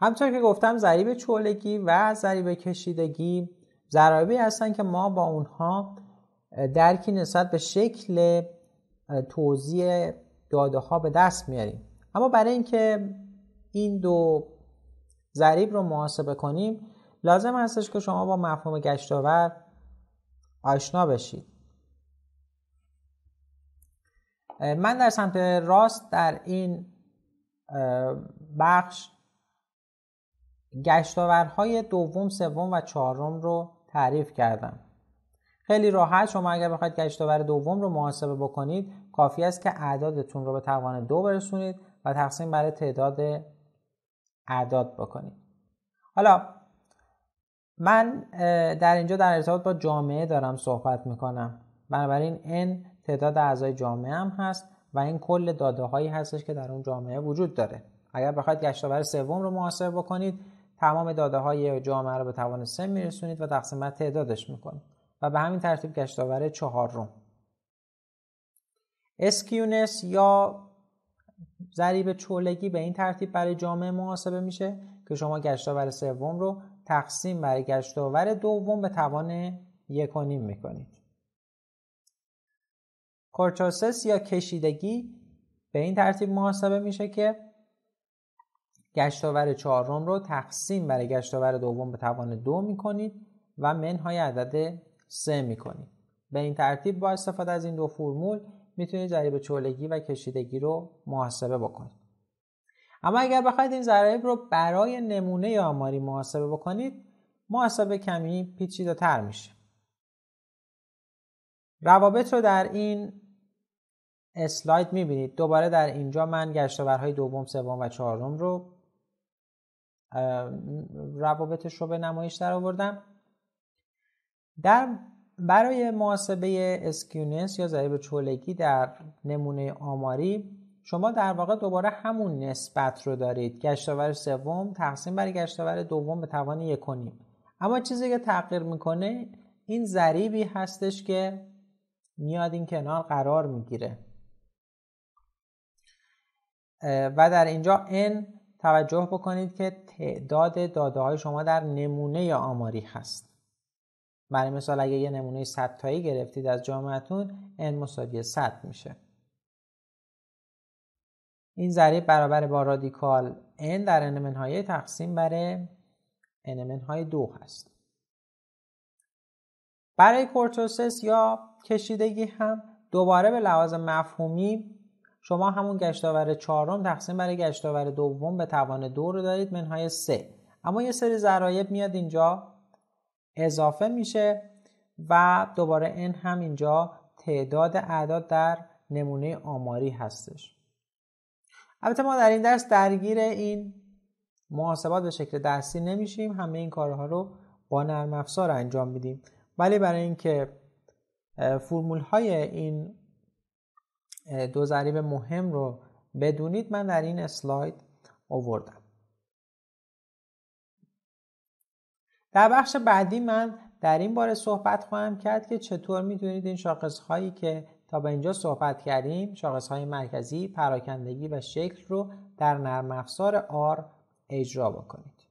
همچنان که گفتم ضریب چولگی و ضریب کشیدگی ضرایبی هستن که ما با اونها درکی نسبت به شکل توضیح داده ها به دست میاریم اما برای اینکه این دو ضریب رو محاسبه کنیم لازم هستش که شما با مفهوم گشتاور آشنا بشید من در سمت راست در این بخش گشتاورهای دوم سوم و چهارم رو تعریف کردم خیلی راحت شما اگر بخواید گشتاور دوم رو محاسبه بکنید کافی است که اعدادتون رو به توان دو برسونید و تقسیم برای تعداد اعداد بکنید حالا من در اینجا در ارتباط با جامعه دارم صحبت میکنم بنابراین این تعداد اعضای جامعه هم هست و این کل داده هایی هستش که در اون جامعه وجود داره اگر بخواید گشتاور سوم رو محاسبه بکنید تمام داده های جامعه رو به توان سه میرسونید و تقسیم بر تعدادش میکنید و به همین ترتیب گشتاور چهارم اسکیونس یا ضریب چولگی به این ترتیب برای جامعه محاسبه میشه که شما گشتاور سوم رو تقسیم برای گشتاور دوم به توان نیم میکنید کورچوسس یا کشیدگی به این ترتیب محاسبه میشه که گشتاور چهارم رو تقسیم برای گشتاور دوم به توان دو میکنید و منهای عدد سه میکنید به این ترتیب با استفاده از این دو فرمول میتونید ضریب چولگی و کشیدگی رو محاسبه بکنید اما اگر بخواید این ضرایب رو برای نمونه آماری محاسبه بکنید محاسبه کمی پیچیده تر میشه روابط رو در این اسلاید میبینید دوباره در اینجا من گشتاورهای دوم سوم و چهارم رو روابطش رو به نمایش در آوردم در برای محاسبه اسکیونس یا ضریب چولگی در نمونه آماری شما در واقع دوباره همون نسبت رو دارید گشتاور سوم تقسیم برای گشتاور دوم به توان اما چیزی که تغییر میکنه این ضریبی هستش که میاد این کنار قرار میگیره و در اینجا n توجه بکنید که تعداد داده های شما در نمونه آماری هست برای مثال اگه یه نمونه 100 تایی گرفتید از جامعتون n مساوی 100 میشه این ضریب برابر با رادیکال n در n منهای تقسیم بر n منهای دو هست برای کورتوسس یا کشیدگی هم دوباره به لحاظ مفهومی شما همون گشتاور چهارم تقسیم برای گشتاور دوم به توان دو رو دارید منهای سه اما یه سری ضرایب میاد اینجا اضافه میشه و دوباره این هم اینجا تعداد اعداد در نمونه آماری هستش البته ما در این درس درگیر این محاسبات به شکل دستی نمیشیم همه این کارها رو با نرم افزار انجام میدیم ولی برای اینکه فرمول های این دو ضریب مهم رو بدونید من در این اسلاید آوردم در بخش بعدی من در این باره صحبت خواهم کرد که چطور میتونید این شاخص هایی که تا به اینجا صحبت کردیم شاخص های مرکزی پراکندگی و شکل رو در نرم افزار R اجرا بکنید